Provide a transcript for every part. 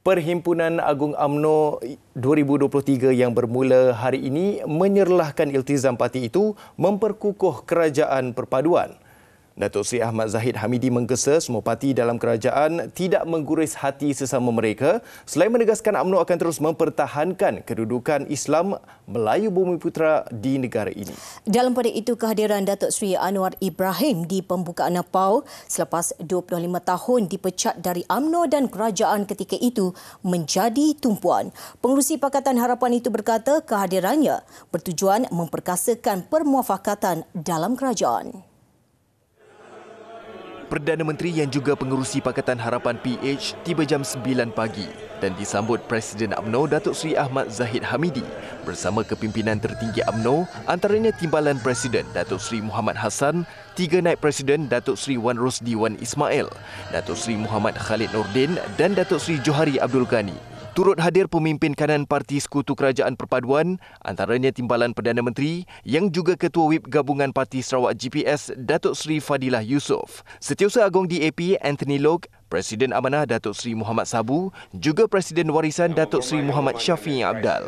Perhimpunan Agung AMNO 2023 yang bermula hari ini menyerlahkan iltizam parti itu memperkukuh kerajaan perpaduan. Datuk Seri Ahmad Zahid Hamidi menggesa semua parti dalam kerajaan tidak mengguris hati sesama mereka selain menegaskan UMNO akan terus mempertahankan kedudukan Islam Melayu Bumi Putera di negara ini. Dalam pada itu, kehadiran Datuk Seri Anwar Ibrahim di pembukaan Nepal selepas 25 tahun dipecat dari UMNO dan kerajaan ketika itu menjadi tumpuan. Pengurusi Pakatan Harapan itu berkata kehadirannya bertujuan memperkasakan permuafakatan dalam kerajaan. Perdana Menteri yang juga pengerusi Pakatan Harapan PH tiba jam 9 pagi dan disambut Presiden UMNO Datuk Seri Ahmad Zahid Hamidi bersama kepimpinan tertinggi UMNO antaranya Timbalan Presiden Datuk Seri Muhammad Hassan, Tiga Naib Presiden Datuk Seri Wan Rosdi Wan Ismail, Datuk Seri Muhammad Khalid Nordin dan Datuk Seri Johari Abdul Ghani. Turut hadir pemimpin kanan Parti Sekutu Kerajaan Perpaduan, antaranya Timbalan Perdana Menteri yang juga Ketua WIP Gabungan Parti Sarawak GPS Datuk Seri Fadilah Yusof. Setiausaha Agong DAP Anthony Loke, Presiden Amanah Datuk Seri Muhammad Sabu, juga Presiden Warisan Datuk Seri Muhammad Syafiq Abdal.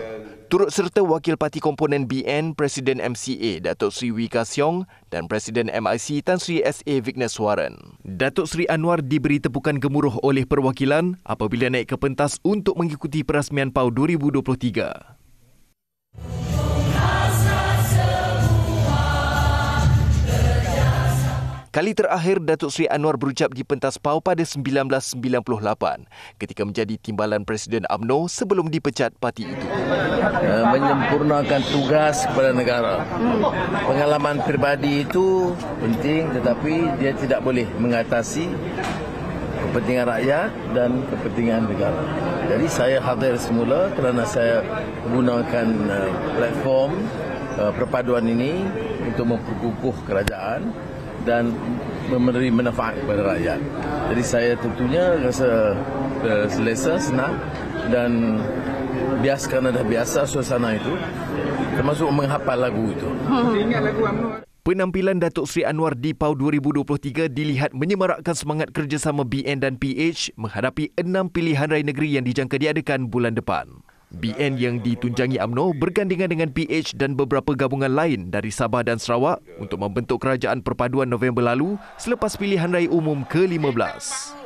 Turut serta wakil parti komponen BN Presiden MCA Datuk Sri Wika Siong dan Presiden MIC Tan Sri SA Vignes Warren. Datuk Sri Anwar diberi tepukan gemuruh oleh perwakilan apabila naik ke pentas untuk mengikuti perasmian PAU 2023. Kali terakhir Datuk Seri Anwar berucap di pentas PAU pada 1998 ketika menjadi timbalan Presiden AMNO sebelum dipecat parti itu. Eh, menyempurnakan tugas kepada negara. Pengalaman pribadi itu penting tetapi dia tidak boleh mengatasi kepentingan rakyat dan kepentingan negara. Jadi saya hadir semula kerana saya menggunakan eh, platform eh, perpaduan ini untuk memperkukuh kerajaan dan memberi manfaat kepada rakyat. Jadi saya tentunya rasa eh, selesa, senang dan biasa kerana dah biasa suasana itu termasuk menghafal lagu itu. Penampilan Datuk Seri Anwar di PAU 2023 dilihat menyemarakkan semangat kerjasama BN dan PH menghadapi enam pilihan raya negeri yang dijangka diadakan bulan depan. BN yang ditunjangi AMNO bergandingan dengan PH dan beberapa gabungan lain dari Sabah dan Sarawak untuk membentuk kerajaan perpaduan November lalu selepas pilihan raya umum ke-15.